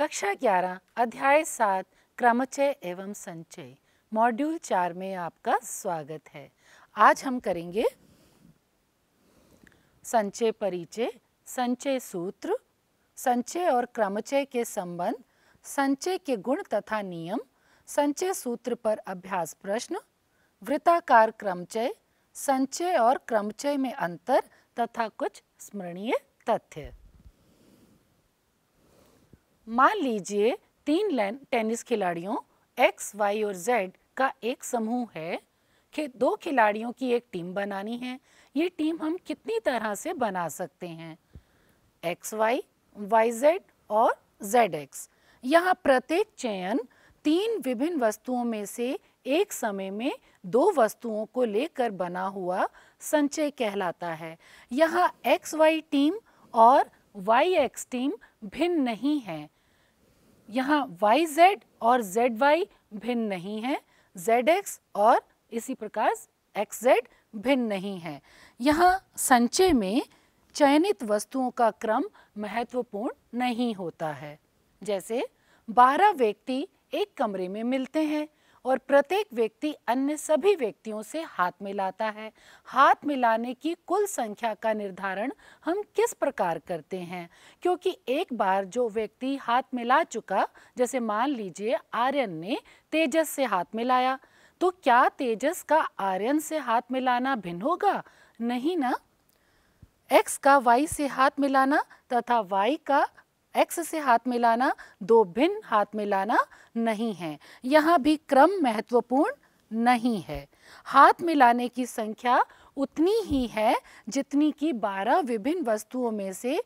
कक्षा 11 अध्याय 7 क्रमचय एवं संचय मॉड्यूल 4 में आपका स्वागत है आज हम करेंगे संचय परिचय संचय सूत्र संचय और क्रमचय के संबंध संचय के गुण तथा नियम संचय सूत्र पर अभ्यास प्रश्न वृताकार क्रमचय संचय और क्रमचय में अंतर तथा कुछ स्मरणीय तथ्य मान लीजिए तीन लाइन टेनिस खिलाड़ियों एक्स वाई और जेड का एक समूह है कि दो खिलाड़ियों की एक टीम बनानी है ये टीम हम कितनी तरह से बना सकते हैं एक्स वाई वाई जेड और जेड एक्स यहाँ प्रत्येक चयन तीन विभिन्न वस्तुओं में से एक समय में दो वस्तुओं को लेकर बना हुआ संचय कहलाता है यहाँ एक्स वाई टीम और वाई एक्स टीम भिन्न नहीं है यहाँ वाई जेड और जेड वाई भिन्न नहीं है जेड एक्स और इसी प्रकार एक्स जेड भिन्न नहीं है यहाँ संचय में चयनित वस्तुओं का क्रम महत्वपूर्ण नहीं होता है जैसे 12 व्यक्ति एक कमरे में मिलते हैं और प्रत्येक व्यक्ति अन्य सभी व्यक्तियों से हाथ मिलाता है हाथ मिलाने की कुल संख्या का निर्धारण हम किस प्रकार करते हैं क्योंकि एक बार जो व्यक्ति हाथ मिला चुका जैसे मान लीजिए आर्यन ने तेजस से हाथ मिलाया तो क्या तेजस का आर्यन से हाथ मिलाना भिन्न होगा नहीं ना एक्स का वाई से हाथ मिलाना तथा वाई का एक्स से हाथ मिलाना दो भिन्न हाथ मिलाना नहीं है यहाँ भी क्रम महत्वपूर्ण नहीं है हाथ मिलाने की संख्या उतनी ही है जितनी कि 12 विभिन्न वस्तुओं में से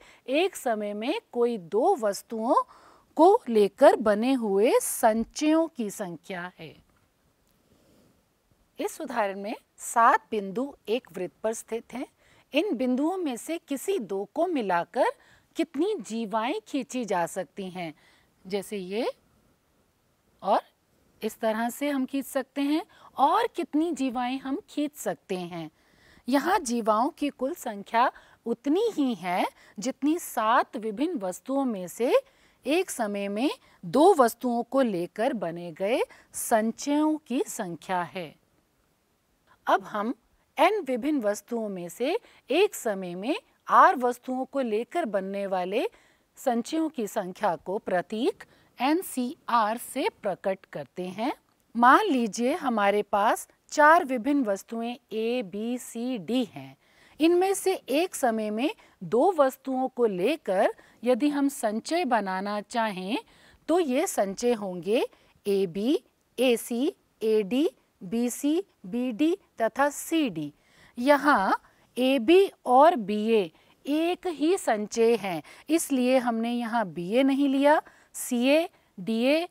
एक समय में कोई दो वस्तुओं को लेकर बने हुए संचयों की संख्या है इस उदाहरण में सात बिंदु एक वृत्त पर स्थित हैं इन बिंदुओं में से किसी दो को मिलाकर कितनी जीवाएं खींची जा सकती हैं जैसे ये और इस तरह से हम खींच सकते हैं और कितनी जीवाएं हम खींच सकते हैं यहाँ जीवाओं की कुल संख्या उतनी ही है जितनी सात विभिन्न वस्तुओं में से एक समय में दो वस्तुओं को लेकर बने गए संचयों की संख्या है अब हम एन विभिन्न वस्तुओं में से एक समय में आर वस्तुओं को लेकर बनने वाले संचयों की संख्या को प्रतीक एन सी आर से प्रकट करते हैं मान लीजिए हमारे पास चार विभिन्न वस्तुएं ए बी सी डी हैं इनमें से एक समय में दो वस्तुओं को लेकर यदि हम संचय बनाना चाहें तो ये संचय होंगे A B A C A D B C B D तथा सी डी यहाँ ए बी और बी ए एक ही संचय हैं इसलिए हमने यहाँ बी ए नहीं लिया C A D A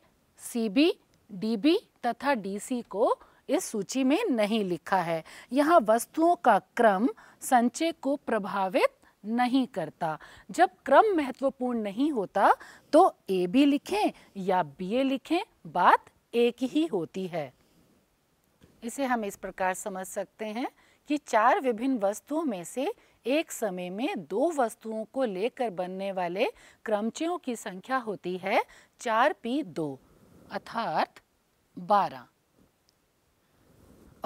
C B D B तथा डी सी को इस सूची में नहीं लिखा है यहाँ वस्तुओं का क्रम संचय को प्रभावित नहीं करता जब क्रम महत्वपूर्ण नहीं होता तो ए बी लिखें या बी ए लिखें बात एक ही होती है इसे हम इस प्रकार समझ सकते हैं कि चार विभिन्न वस्तुओं में से एक समय में दो वस्तुओं को लेकर बनने वाले क्रमचयों की संख्या होती है चार पी दो अर्थात बारह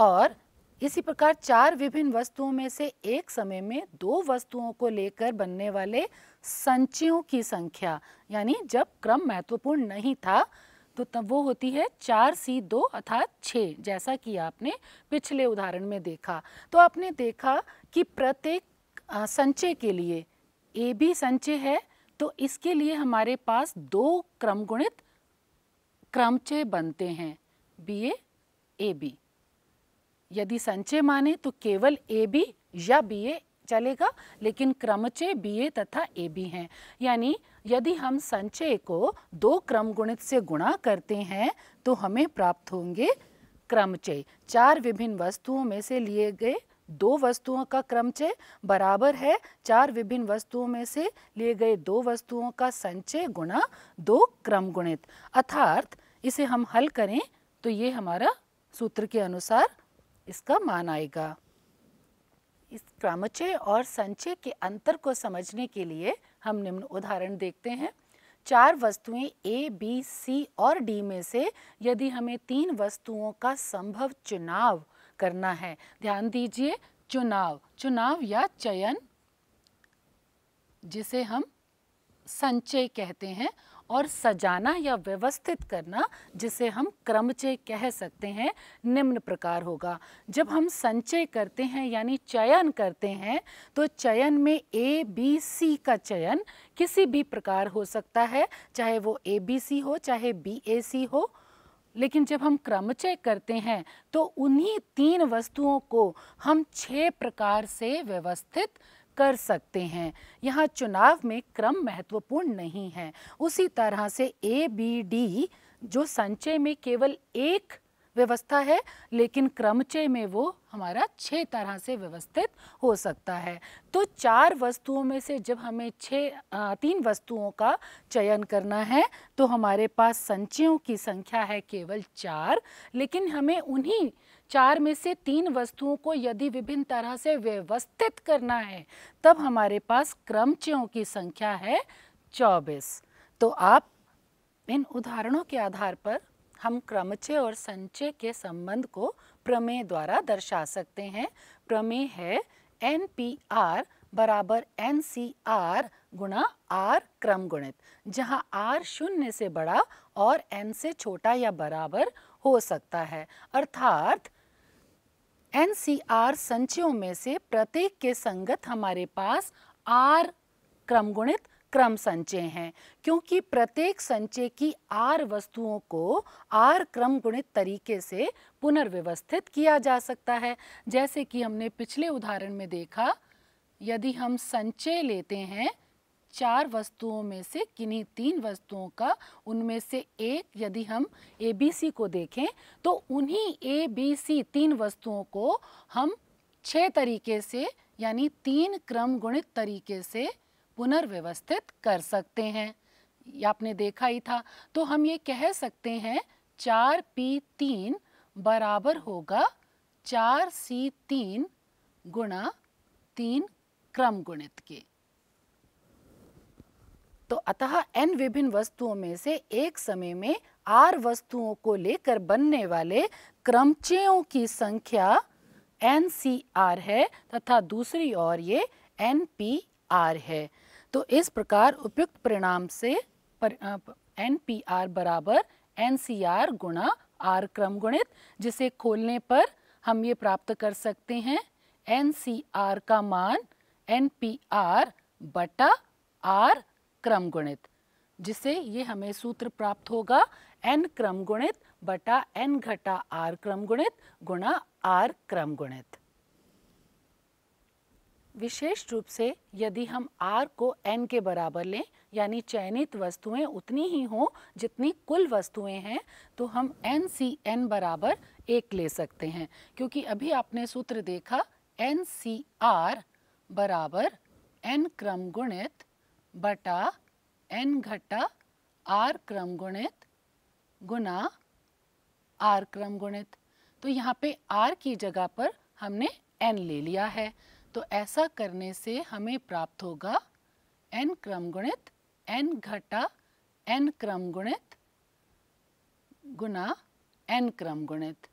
और इसी प्रकार चार विभिन्न वस्तुओं में से एक समय में दो वस्तुओं को लेकर बनने वाले संचयों की संख्या यानी जब क्रम महत्वपूर्ण नहीं था तो तब वो होती है चार सी दो अर्थात छः जैसा कि आपने पिछले उदाहरण में देखा तो आपने देखा कि प्रत्येक संचय के लिए ए बी संचय है तो इसके लिए हमारे पास दो क्रमगुणित क्रमचय बनते हैं बी ए ए बी यदि संचय माने तो केवल ए बी या बी ए चलेगा लेकिन क्रमचय बी तथा ए बी हैं यानी यदि हम संचय को दो क्रम गुणित से गुणा करते हैं तो हमें प्राप्त होंगे क्रमचय चार विभिन्न वस्तुओं में से लिए गए दो वस्तुओं का क्रमचय बराबर है चार विभिन्न वस्तुओं में से लिए गए दो वस्तुओं का संचय गुणा दो क्रम गुणित अर्थात इसे हम हल करें तो ये हमारा सूत्र के अनुसार इसका मान आएगा इस क्रमचय और संचय के अंतर को समझने के लिए हम निम्न उदाहरण देखते हैं चार वस्तुएं ए बी सी और डी में से यदि हमें तीन वस्तुओं का संभव चुनाव करना है ध्यान दीजिए चुनाव चुनाव या चयन जिसे हम संचय कहते हैं और सजाना या व्यवस्थित करना जिसे हम क्रमचय कह सकते हैं निम्न प्रकार होगा जब हम संचय करते हैं यानी चयन करते हैं तो चयन में ए बी सी का चयन किसी भी प्रकार हो सकता है चाहे वो ए बी सी हो चाहे बी ए सी हो लेकिन जब हम क्रमचय करते हैं तो उन्हीं तीन वस्तुओं को हम छः प्रकार से व्यवस्थित कर सकते हैं यहाँ चुनाव में क्रम महत्वपूर्ण नहीं है उसी तरह से ए बी डी जो संचय में केवल एक व्यवस्था है लेकिन क्रमचय में वो हमारा छः तरह से व्यवस्थित हो सकता है तो चार वस्तुओं में से जब हमें छः तीन वस्तुओं का चयन करना है तो हमारे पास संचयों की संख्या है केवल चार लेकिन हमें उन्हीं चार में से तीन वस्तुओं को यदि विभिन्न तरह से व्यवस्थित करना है तब हमारे पास क्रमचयों की संख्या है चौबीस तो आप इन उदाहरणों के आधार पर हम क्रमचय और संचय के संबंध को प्रमेय द्वारा दर्शा सकते हैं प्रमेय है एन पी आर बराबर एन सी आर गुणा आर क्रम गुणित जहाँ आर शून्य से बड़ा और एन से छोटा या बराबर हो सकता है अर्थात एन संचयों में से प्रत्येक के संगत हमारे पास आर क्रमगुणित क्रम संचय हैं क्योंकि प्रत्येक संचय की आर वस्तुओं को आर क्रम गुणित तरीके से पुनर्व्यवस्थित किया जा सकता है जैसे कि हमने पिछले उदाहरण में देखा यदि हम संचय लेते हैं चार वस्तुओं में से किन्हीं तीन वस्तुओं का उनमें से एक यदि हम ए बी सी को देखें तो उन्हीं ए बी सी तीन वस्तुओं को हम छः तरीके से यानी तीन क्रम गुणित तरीके से पुनर्व्यवस्थित कर सकते हैं आपने देखा ही था तो हम ये कह सकते हैं चार पी तीन बराबर होगा चार सी तीन गुणा तीन क्रम गुणित के तो अतः n विभिन्न वस्तुओं में से एक समय में r वस्तुओं को लेकर बनने वाले क्रमचयों की संख्या एन सी आर है तथा दूसरी ओर ये एन पी आर है तो इस प्रकार उपयुक्त परिणाम से पर, एन पी आर बराबर एन सी आर गुणा आर क्रम गुणित जिसे खोलने पर हम ये प्राप्त कर सकते हैं एन सी आर का मान एन पी आर बटा आर क्रम गुणित जिससे ये हमें सूत्र प्राप्त होगा एन क्रम गुणित बटा एन घटा आर क्रम गुणित गुणा आर क्रम गुणित विशेष रूप से यदि हम R को N के बराबर लें यानी चयनित वस्तुएं उतनी ही हों जितनी कुल वस्तुएं हैं तो हम एन सी एन बराबर एक ले सकते हैं क्योंकि अभी आपने सूत्र देखा एन सी आर बराबर एन क्रम गुणित बटा एन घटा आर क्रम गुणित गुना आर क्रम गुणित तो यहाँ पे आर की जगह पर हमने एन ले लिया है तो ऐसा करने से हमें प्राप्त होगा एन क्रम गुणित एन घटा एन क्रम गुणित गुना एन क्रम गुणित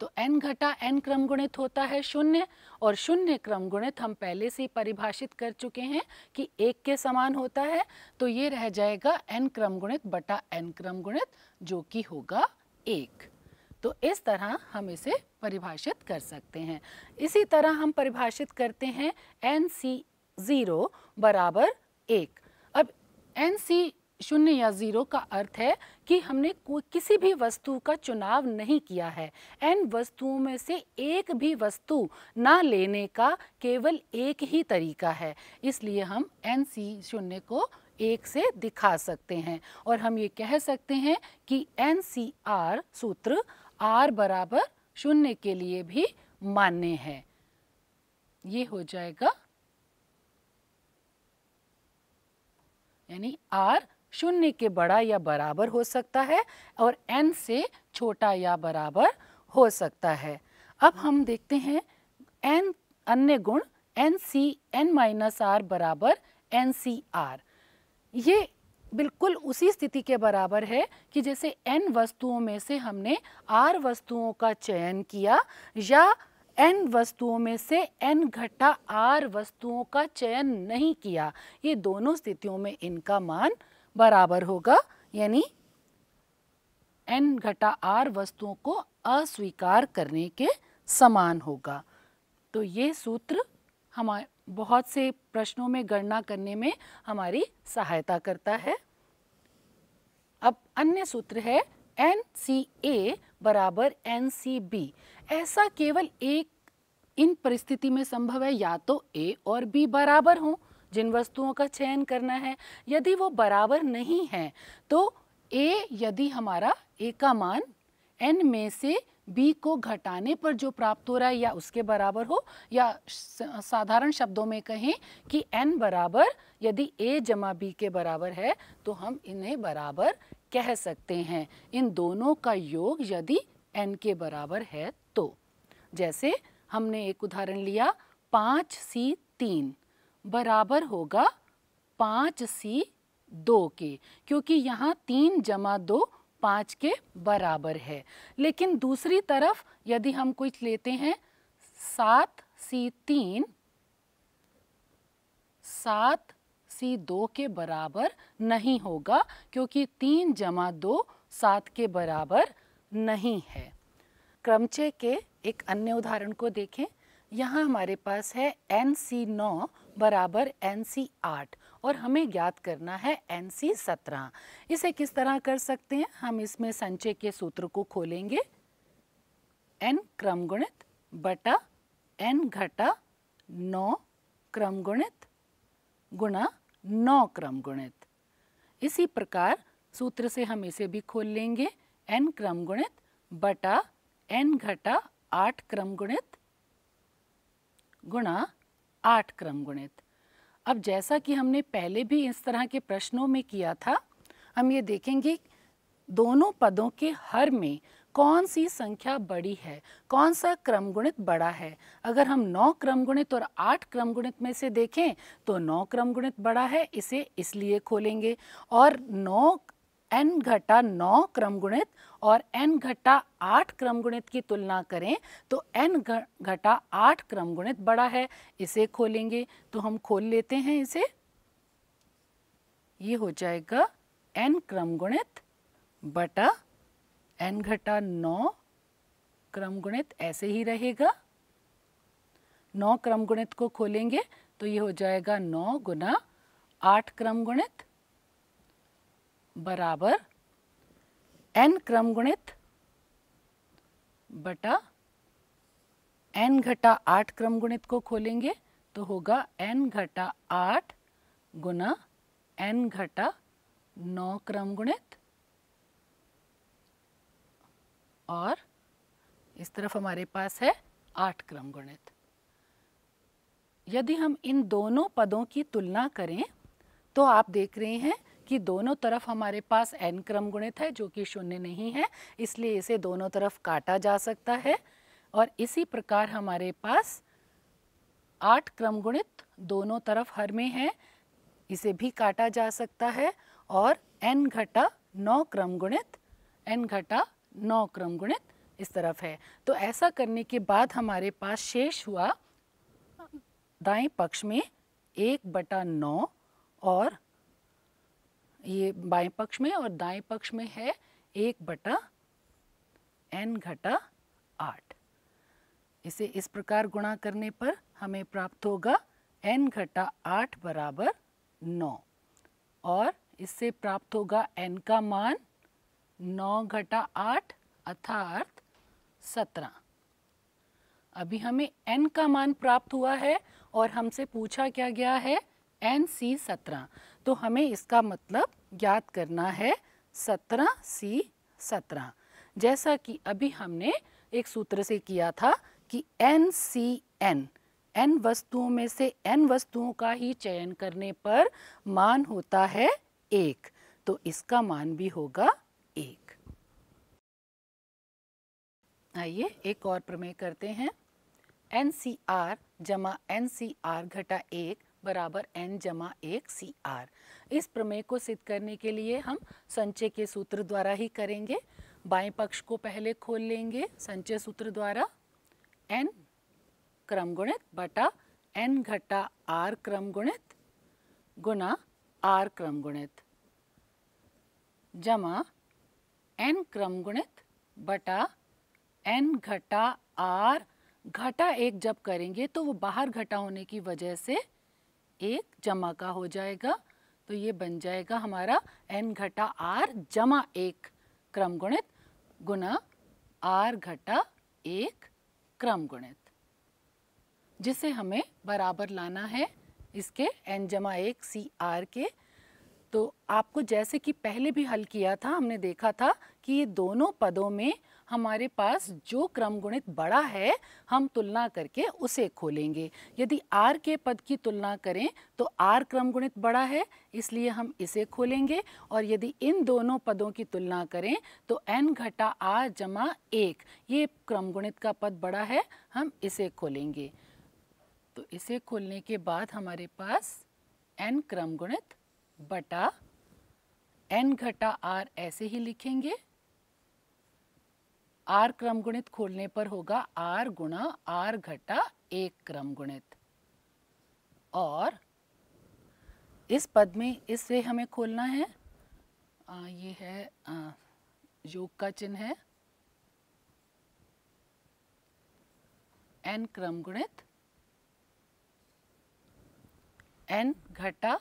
तो n घटा n क्रम गुणित होता है शून्य और शून्य क्रम गुणित हम पहले से ही परिभाषित कर चुके हैं कि एक के समान होता है तो ये रह जाएगा n क्रम गुणित बटा n क्रम गुणित जो कि होगा एक तो इस तरह हम इसे परिभाषित कर सकते हैं इसी तरह हम परिभाषित करते हैं एन सी ज़ीरो बराबर एक अब एन सी शून्य या ज़ीरो का अर्थ है कि हमने कोई किसी भी वस्तु का चुनाव नहीं किया है एन वस्तुओं में से एक भी वस्तु ना लेने का केवल एक ही तरीका है इसलिए हम एन सी शून्य को एक से दिखा सकते हैं और हम ये कह सकते हैं कि एन सी आर सूत्र आर बराबर शून्य के लिए भी मान्य है ये हो जाएगा यानी आर शून्य के बड़ा या बराबर हो सकता है और एन से छोटा या बराबर हो सकता है अब हम देखते हैं n अन्य गुण N C N minus R बराबर एन सी आर ये बिल्कुल उसी स्थिति के बराबर है कि जैसे n वस्तुओं में से हमने r वस्तुओं का चयन किया या n वस्तुओं में से n घटा r वस्तुओं का चयन नहीं किया ये दोनों स्थितियों में इनका मान बराबर होगा यानी n घटा r वस्तुओं को अस्वीकार करने के समान होगा तो ये सूत्र हमारे बहुत से प्रश्नों में गणना करने में हमारी सहायता करता है अब अन्य सूत्र है एन सी ए बराबर एन सी बी ऐसा केवल एक इन परिस्थिति में संभव है या तो ए और बी बराबर हों जिन वस्तुओं का चयन करना है यदि वो बराबर नहीं है तो ए यदि हमारा ए का मान एन में से बी को घटाने पर जो प्राप्त हो रहा है या उसके बराबर हो या साधारण शब्दों में कहें कि एन बराबर यदि ए जमा बी के बराबर है तो हम इन्हें बराबर कह सकते हैं इन दोनों का योग यदि एन के बराबर है तो जैसे हमने एक उदाहरण लिया पाँच सी तीन बराबर होगा पाँच सी दो के क्योंकि यहाँ तीन जमा दो पाँच के बराबर है लेकिन दूसरी तरफ यदि हम कुछ लेते हैं सात सी तीन सात सी दो के बराबर नहीं होगा क्योंकि तीन जमा दो सात के बराबर नहीं है क्रमचय के एक अन्य उदाहरण को देखें यहाँ हमारे पास है एन सी नौ बराबर एन सी आठ और हमें ज्ञात करना है एन सी सत्रह इसे किस तरह कर सकते हैं हम इसमें संचय के सूत्र को खोलेंगे एन क्रमगुणित बटा एन घटा नौ क्रमगुणित गुणा नौ क्रमगुणित इसी प्रकार सूत्र से हम इसे भी खोल लेंगे एन क्रमगुणित बटा एन घटा आठ क्रमगुणित गुणा आठ क्रम गुणित अब जैसा कि हमने पहले भी इस तरह के प्रश्नों में किया था हम ये देखेंगे दोनों पदों के हर में कौन सी संख्या बड़ी है कौन सा क्रम गुणित बड़ा है अगर हम नौ क्रम गुणित और आठ क्रम गुणित में से देखें तो नौ क्रम गुणित बड़ा है इसे इसलिए खोलेंगे और नौ एन घटा नौ क्रम गुणित और एन घटा आठ क्रम गुणित की तुलना करें तो एन घटा आठ क्रम गुणित बड़ा है इसे खोलेंगे तो हम खोल लेते हैं इसे ये हो जाएगा एन क्रम गुणित बटा एन घटा नौ क्रम गुणित ऐसे ही रहेगा नौ क्रम गुणित को खोलेंगे तो ये हो जाएगा नौ गुना आठ क्रम गुणित बराबर एन क्रम गुणित बटा एन घटा आठ क्रम गुणित को खोलेंगे तो होगा एन घटा आठ गुना एन घटा नौ क्रम गुणित और इस तरफ हमारे पास है आठ क्रम गुणित यदि हम इन दोनों पदों की तुलना करें तो आप देख रहे हैं कि दोनों तरफ हमारे पास एन क्रम गुणित है जो कि शून्य नहीं है इसलिए इसे दोनों तरफ काटा जा सकता है और इसी प्रकार हमारे पास आठ क्रम गुणित दोनों तरफ हर में है इसे भी काटा जा सकता है और एन घटा नौ क्रम गुणित एन घटा नौ क्रम गुणित इस तरफ है तो ऐसा करने के बाद हमारे पास शेष हुआ दाएं पक्ष में एक बटा नौ और ये बाएं पक्ष में और दाएं पक्ष में है एक बटा एन घटा आठ इसे इस प्रकार गुणा करने पर हमें प्राप्त होगा एन घटा आठ बराबर नौ और इससे प्राप्त होगा एन का मान नौ घटा आठ अर्थात सत्रह अभी हमें एन का मान प्राप्त हुआ है और हमसे पूछा क्या गया है एन सी सत्रह तो हमें इसका मतलब ज्ञात करना है सत्रह सी सत्रह जैसा कि अभी हमने एक सूत्र से किया था कि एन सी एन एन वस्तुओं में से एन वस्तुओं का ही चयन करने पर मान होता है एक तो इसका मान भी होगा एक आइए एक और प्रमेय करते हैं एन सी आर जमा एन सी आर घटा एक बराबर एन जमा एक सी आर इस प्रमेय को सिद्ध करने के लिए हम संचय के सूत्र द्वारा ही करेंगे बाएं पक्ष को पहले खोल लेंगे संचय सूत्र द्वारा एन क्रम गुणित बटा एन घटा आर क्रम गुणित गुना आर क्रम गुणित जमा एन क्रम गुणित बटा एन घटा आर घटा एक जब करेंगे तो वो बाहर घटा होने की वजह से एक जमा का हो जाएगा तो ये बन जाएगा हमारा एन घटा आर जमा एक क्रम गुणित गुना आर घटा एक क्रम गुणित जिसे हमें बराबर लाना है इसके एन जमा एक सी आर के तो आपको जैसे कि पहले भी हल किया था हमने देखा था कि ये दोनों पदों में हमारे पास जो क्रम गुणित बड़ा है हम तुलना करके उसे खोलेंगे यदि आर के पद की तुलना करें तो आर क्रम गुणित बड़ा है इसलिए हम इसे खोलेंगे और यदि इन दोनों पदों की तुलना करें तो एन घटा आर जमा एक ये क्रम गुणित का पद बड़ा है हम इसे खोलेंगे तो इसे खोलने के बाद हमारे पास एन क्रम गुणित बटा एन घटा आर ऐसे ही लिखेंगे आर क्रम गुणित खोलने पर होगा आर गुणा आर घटा एक क्रम गुणित और इस पद में इससे हमें खोलना है आ, ये है आ, योग का चिन्ह है एन क्रम गुणित एन घटा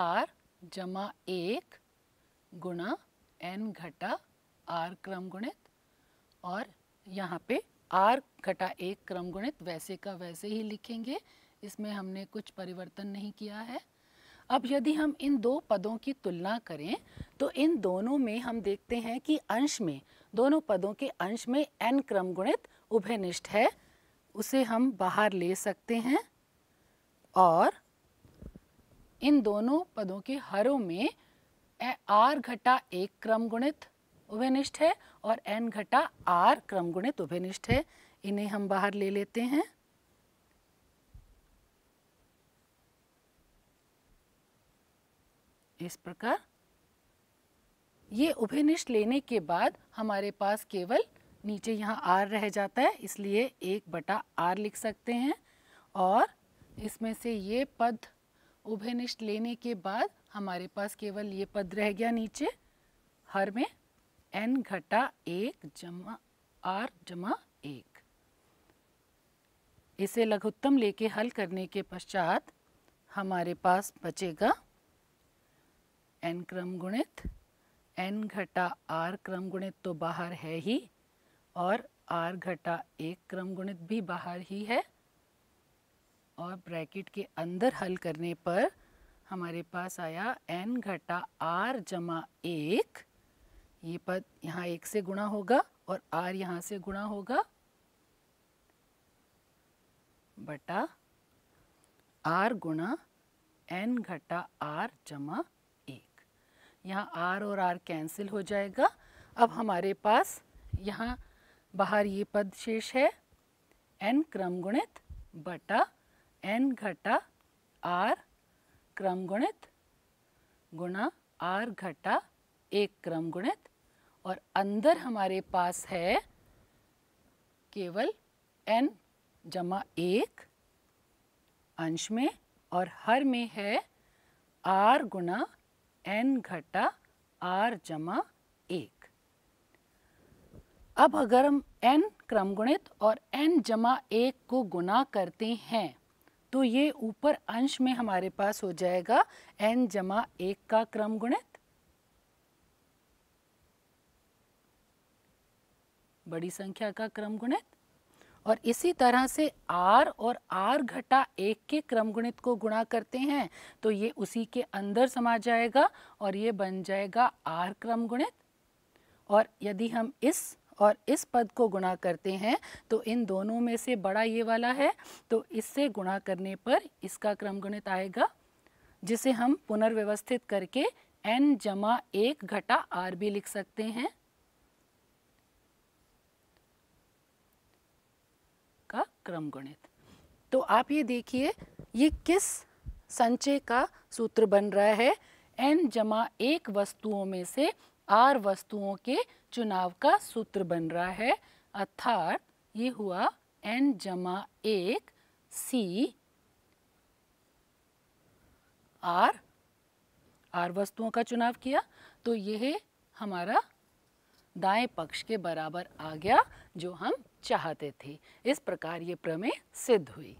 आर जमा एक गुणा एन घटा आर क्रम गुणित और यहाँ पे आर घटा एक क्रम गुणित वैसे का वैसे ही लिखेंगे इसमें हमने कुछ परिवर्तन नहीं किया है अब यदि हम इन दो पदों की तुलना करें तो इन दोनों में हम देखते हैं कि अंश में दोनों पदों के अंश में n क्रम गुणित उभयनिष्ठ है उसे हम बाहर ले सकते हैं और इन दोनों पदों के हरों में आर घटा एक क्रम गुणित उभयनिष्ठ है और एन घटा आर क्रमगुणित उभयनिष्ठ है इन्हें हम बाहर ले लेते हैं इस प्रकार ये उभयनिष्ठ लेने के बाद हमारे पास केवल नीचे यहाँ आर रह जाता है इसलिए एक बटा आर लिख सकते हैं और इसमें से ये पद उभयनिष्ठ लेने के बाद हमारे पास केवल ये पद रह गया नीचे हर में एन घटा एक जमा आर जमा एक इसे लघुत्तम लेके हल करने के पश्चात हमारे पास बचेगा एन क्रम गुणित एन घटा आर क्रम गुणित तो बाहर है ही और आर घटा एक क्रम गुणित भी बाहर ही है और ब्रैकेट के अंदर हल करने पर हमारे पास आया एन घटा आर जमा एक ये पद यहाँ एक से गुणा होगा और आर यहाँ से गुणा होगा बटा आर गुणा एन घटा आर जमा एक यहाँ आर और आर कैंसिल हो जाएगा अब हमारे पास यहाँ बाहर ये पद शेष है एन क्रम गुणित बटा एन घटा आर क्रम गुणित गुणा आर घटा एक क्रम गुणित और अंदर हमारे पास है केवल एन जमा एक अंश में और हर में है आर गुना एन घटा आर जमा एक अब अगर हम एन क्रमगुणित और एन जमा एक को गुना करते हैं तो ये ऊपर अंश में हमारे पास हो जाएगा एन जमा एक का क्रमगुणित बड़ी संख्या का क्रम गुणित और इसी तरह से आर और आर घटा एक के क्रम गुणित को गुणा करते हैं तो ये उसी के अंदर समा जाएगा और ये बन जाएगा आर क्रम गुणित और यदि हम इस और इस पद को गुणा करते हैं तो इन दोनों में से बड़ा ये वाला है तो इससे गुणा करने पर इसका क्रम गुणित आएगा जिसे हम पुनर्व्यवस्थित करके n जमा एक घटा आर भी लिख सकते हैं क्रम गणित तो आप ये देखिए ये किस संचय का सूत्र बन रहा है एन जमा एक वस्तुओं में से आर वस्तुओं के चुनाव का सूत्र बन रहा है अर्थात ये हुआ एन जमा एक सी आर आर वस्तुओं का चुनाव किया तो यह हमारा दाएं पक्ष के बराबर आ गया जो हम चाहते थे इस प्रकार ये प्रमेय सिद्ध हुई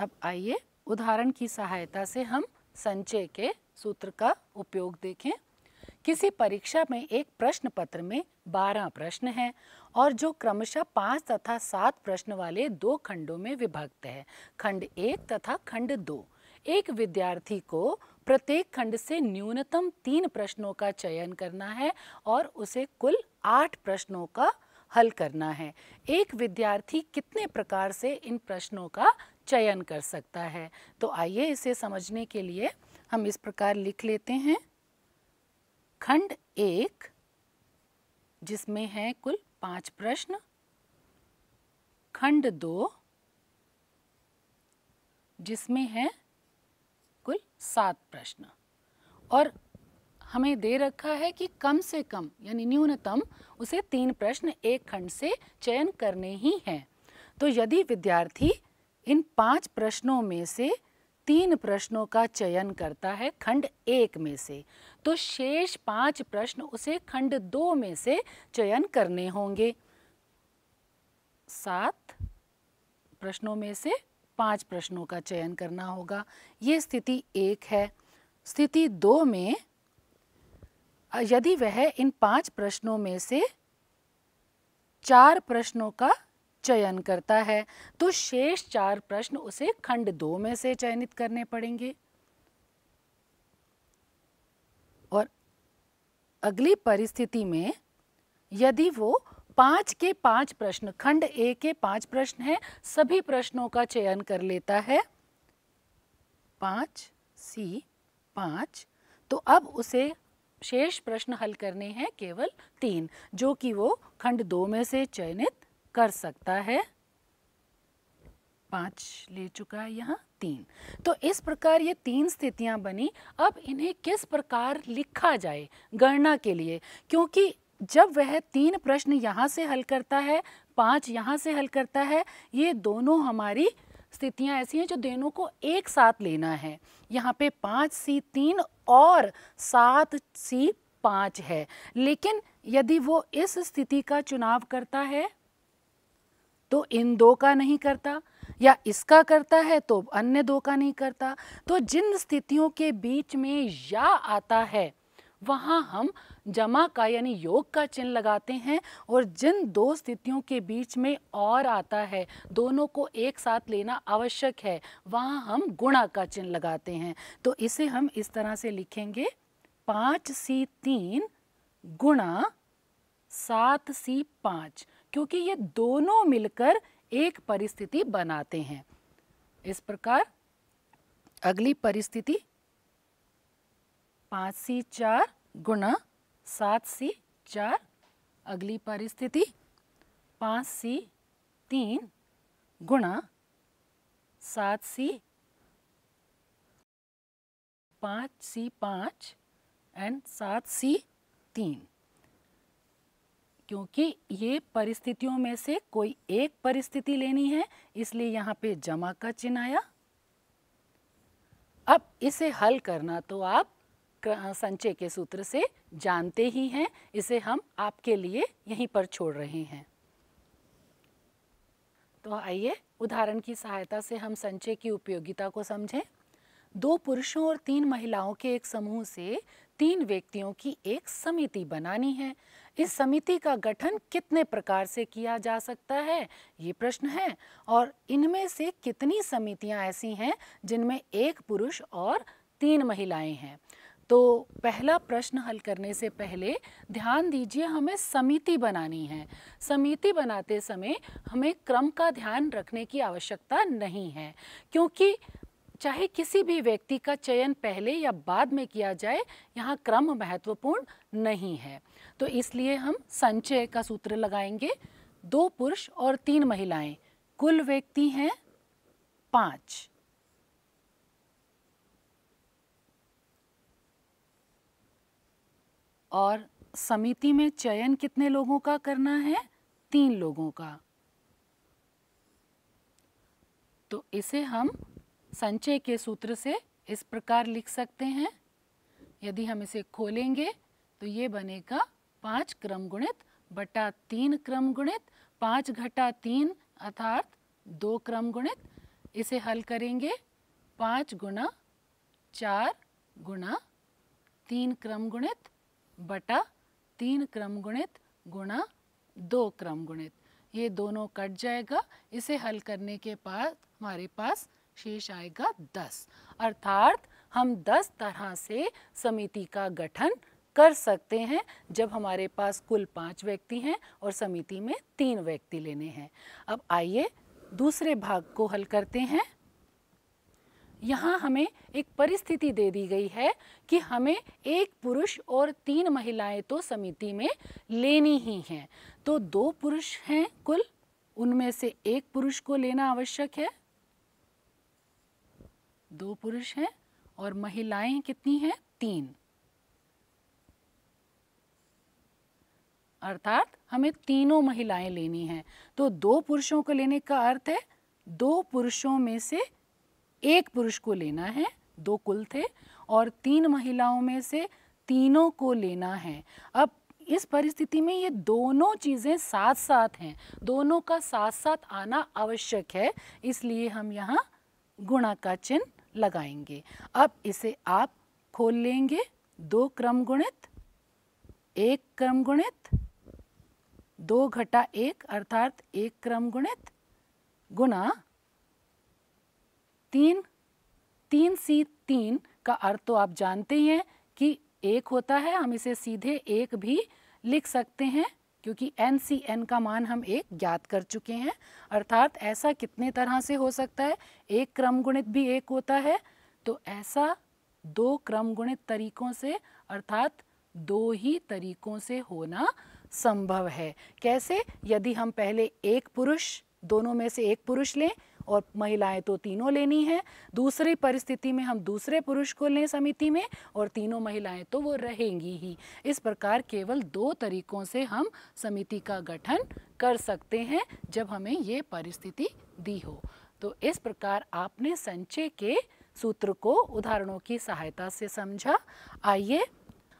अब आइए उदाहरण की सहायता से हम संचय के सूत्र का उपयोग देखें किसी परीक्षा में एक प्रश्न पत्र में बारह प्रश्न हैं और जो क्रमशः पाँच तथा सात प्रश्न वाले दो खंडों में विभक्त है खंड एक तथा खंड दो एक विद्यार्थी को प्रत्येक खंड से न्यूनतम तीन प्रश्नों का चयन करना है और उसे कुल आठ प्रश्नों का हल करना है एक विद्यार्थी कितने प्रकार से इन प्रश्नों का चयन कर सकता है तो आइए इसे समझने के लिए हम इस प्रकार लिख लेते हैं खंड एक जिसमें है कुल पांच प्रश्न खंड दो जिसमें है कुल सात प्रश्न और हमें दे रखा है कि कम से कम यानी न्यूनतम उसे तीन प्रश्न एक खंड से चयन करने ही हैं तो यदि विद्यार्थी इन पांच प्रश्नों में से तीन प्रश्नों का चयन करता है खंड एक में से तो शेष पांच प्रश्न उसे खंड दो में से चयन करने होंगे सात प्रश्नों में से पांच प्रश्नों का चयन करना होगा ये स्थिति एक है स्थिति दो में यदि वह इन पांच प्रश्नों में से चार प्रश्नों का चयन करता है तो शेष चार प्रश्न उसे खंड दो में से चयनित करने पड़ेंगे और अगली परिस्थिति में यदि वो पांच के पांच प्रश्न खंड ए के पांच प्रश्न हैं सभी प्रश्नों का चयन कर लेता है पांच सी पांच तो अब उसे शेष प्रश्न हल करने हैं केवल तीन जो कि वो खंड दो में से चयनित कर सकता है पांच ले चुका है यहाँ तीन तो इस प्रकार ये तीन स्थितियां बनी अब इन्हें किस प्रकार लिखा जाए गणना के लिए क्योंकि जब वह तीन प्रश्न यहाँ से हल करता है पांच यहाँ से हल करता है ये दोनों हमारी स्थितियां ऐसी हैं जो दोनों को एक साथ लेना है यहाँ पे पाँच सी तीन और सात सी पाँच है लेकिन यदि वो इस स्थिति का चुनाव करता है तो इन दो का नहीं करता या इसका करता है तो अन्य दो का नहीं करता तो जिन स्थितियों के बीच में या आता है वहाँ हम जमा का यानी योग का चिन्ह लगाते हैं और जिन दो स्थितियों के बीच में और आता है दोनों को एक साथ लेना आवश्यक है वहाँ हम गुणा का चिन्ह लगाते हैं तो इसे हम इस तरह से लिखेंगे पाँच सी तीन गुणा सात सी पाँच क्योंकि ये दोनों मिलकर एक परिस्थिति बनाते हैं इस प्रकार अगली परिस्थिति पाँच सी चार गुणा सात सी चार अगली परिस्थिति पाँच सी तीन गुणा सात सी पाँच सी पाँच एंड सात सी तीन क्योंकि ये परिस्थितियों में से कोई एक परिस्थिति लेनी है इसलिए यहाँ पे जमा का चिन्ह आया अब इसे हल करना तो आप संचय के सूत्र से जानते ही हैं इसे हम आपके लिए यहीं पर छोड़ रहे हैं तो आइए उदाहरण की सहायता से हम संचय की उपयोगिता को समझें दो पुरुषों और तीन महिलाओं के एक समूह से तीन व्यक्तियों की एक समिति बनानी है इस समिति का गठन कितने प्रकार से किया जा सकता है ये प्रश्न है और इनमें से कितनी समितियां ऐसी हैं जिनमें एक पुरुष और तीन महिलाएं हैं तो पहला प्रश्न हल करने से पहले ध्यान दीजिए हमें समिति बनानी है समिति बनाते समय हमें क्रम का ध्यान रखने की आवश्यकता नहीं है क्योंकि चाहे किसी भी व्यक्ति का चयन पहले या बाद में किया जाए यहाँ क्रम महत्वपूर्ण नहीं है तो इसलिए हम संचय का सूत्र लगाएंगे दो पुरुष और तीन महिलाएं कुल व्यक्ति हैं पाँच और समिति में चयन कितने लोगों का करना है तीन लोगों का तो इसे हम संचय के सूत्र से इस प्रकार लिख सकते हैं यदि हम इसे खोलेंगे तो ये बनेगा पाँच क्रम गुणित बटा तीन क्रम गुणित पाँच घटा तीन अर्थात दो क्रम गुणित इसे हल करेंगे पाँच गुणा चार गुणा तीन क्रम गुणित बटा तीन क्रम गुणित गुणा दो क्रम गुणित ये दोनों कट जाएगा इसे हल करने के बाद हमारे पास शेष आएगा दस अर्थात हम दस तरह से समिति का गठन कर सकते हैं जब हमारे पास कुल पाँच व्यक्ति हैं और समिति में तीन व्यक्ति लेने हैं अब आइए दूसरे भाग को हल करते हैं यहाँ हमें एक परिस्थिति दे दी गई है कि हमें एक पुरुष और तीन महिलाएं तो समिति में लेनी ही हैं तो दो पुरुष हैं कुल उनमें से एक पुरुष को लेना आवश्यक है दो पुरुष हैं और महिलाएं कितनी हैं तीन अर्थात हमें तीनों महिलाएं लेनी हैं तो दो पुरुषों को लेने का अर्थ है दो पुरुषों में से एक पुरुष को लेना है दो कुल थे और तीन महिलाओं में से तीनों को लेना है अब इस परिस्थिति में ये दोनों चीज़ें साथ साथ हैं दोनों का साथ साथ आना आवश्यक है इसलिए हम यहाँ गुणा का चिन्ह लगाएंगे अब इसे आप खोल लेंगे दो क्रम गुणित एक क्रम गुणित दो घटा एक अर्थात एक क्रम गुणित गुना तीन तीन सी तीन का अर्थ तो आप जानते ही हैं कि एक होता है हम इसे सीधे एक भी लिख सकते हैं क्योंकि एन सी एन का मान हम एक ज्ञात कर चुके हैं अर्थात ऐसा कितने तरह से हो सकता है एक क्रम गुणित भी एक होता है तो ऐसा दो क्रम गुणित तरीकों से अर्थात दो ही तरीकों से होना संभव है कैसे यदि हम पहले एक पुरुष दोनों में से एक पुरुष लें और महिलाएं तो तीनों लेनी है दूसरी परिस्थिति में हम दूसरे पुरुष को लें समिति में और तीनों महिलाएं तो वो रहेंगी ही इस प्रकार केवल दो तरीकों से हम समिति का गठन कर सकते हैं जब हमें ये परिस्थिति दी हो तो इस प्रकार आपने संचय के सूत्र को उदाहरणों की सहायता से समझा आइए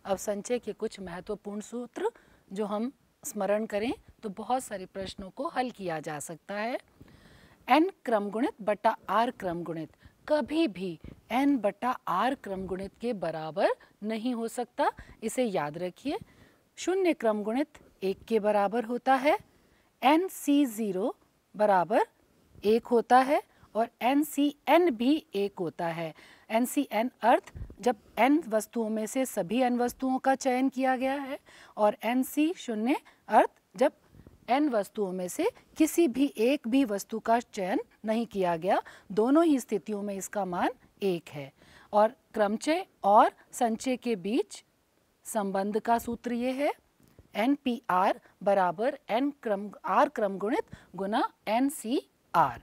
अब संचय के कुछ महत्वपूर्ण सूत्र जो हम स्मरण करें तो बहुत सारे प्रश्नों को हल किया जा सकता है एन क्रम गुणित बटा आर क्रम गुणित कभी भी एन बटा आर क्रम गुणित के बराबर नहीं हो सकता इसे याद रखिए शून्य क्रम गुणित एक के बराबर होता है एन सी ज़ीरो बराबर एक होता है और एन सी एन भी एक होता है एन सी एन अर्थ जब एन वस्तुओं में से सभी एन वस्तुओं का चयन किया गया है और एन सी शून्य अर्थ जब एन वस्तुओं में से किसी भी एक भी वस्तु का चयन नहीं किया गया दोनों ही स्थितियों में इसका मान एक है और क्रमचय और संचय के बीच संबंध का सूत्र ये है एन पी आर बराबर एन क्रम आर क्रम गुणित गुना एन सी आर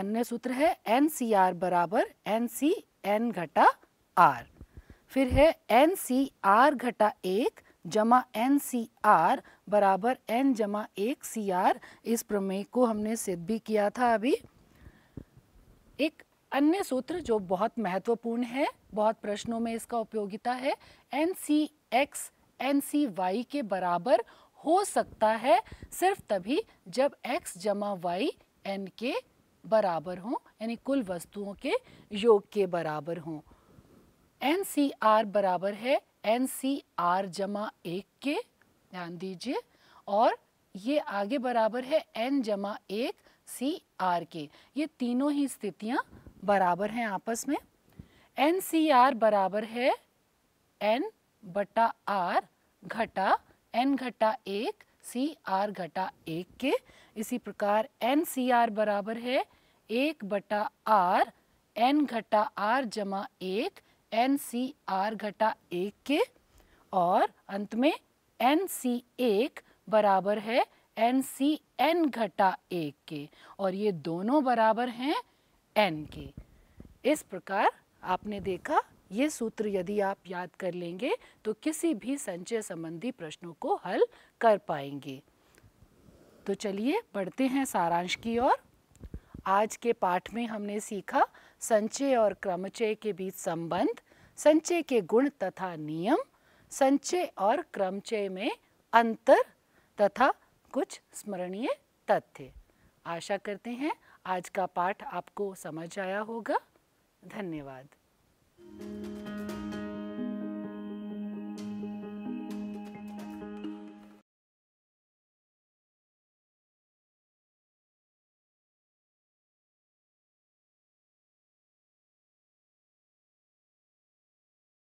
अन्य सूत्र है एन सी आर बराबर एन सी एन घटा आर फिर है एन सी आर घटा एक जमा एन सी आर बराबर एन जमा एक सी आर इस प्रमेय को हमने सिद्ध भी किया था अभी एक अन्य सूत्र जो बहुत महत्वपूर्ण है बहुत प्रश्नों में इसका उपयोगिता है N C X N C Y के बराबर हो सकता है सिर्फ तभी जब एक्स जमा वाई एन के बराबर हो यानी कुल वस्तुओं के योग के बराबर हो एन सी आर बराबर है एन सी आर जमा एक के ध्यान दीजिए और ये आगे बराबर है एन जमा एक सी आर के ये तीनों ही स्थितियां बराबर हैं आपस में एन सी आर बराबर है एन बटा आर घटा एन घटा एक सी आर घटा एक के इसी प्रकार एन सी आर बराबर है एक बटा आर एन घटा आर जमा एक एन सी आर घटा एक के और अंत में एन सी एक बराबर है एन सी एन घटा एक के और ये दोनों बराबर हैं एन के इस प्रकार आपने देखा ये सूत्र यदि आप याद कर लेंगे तो किसी भी संचय संबंधी प्रश्नों को हल कर पाएंगे तो चलिए बढ़ते हैं सारांश की ओर आज के पाठ में हमने सीखा संचय और क्रमचय के बीच संबंध संचय के गुण तथा नियम संचय और क्रमचय में अंतर तथा कुछ स्मरणीय तथ्य आशा करते हैं आज का पाठ आपको समझ आया होगा धन्यवाद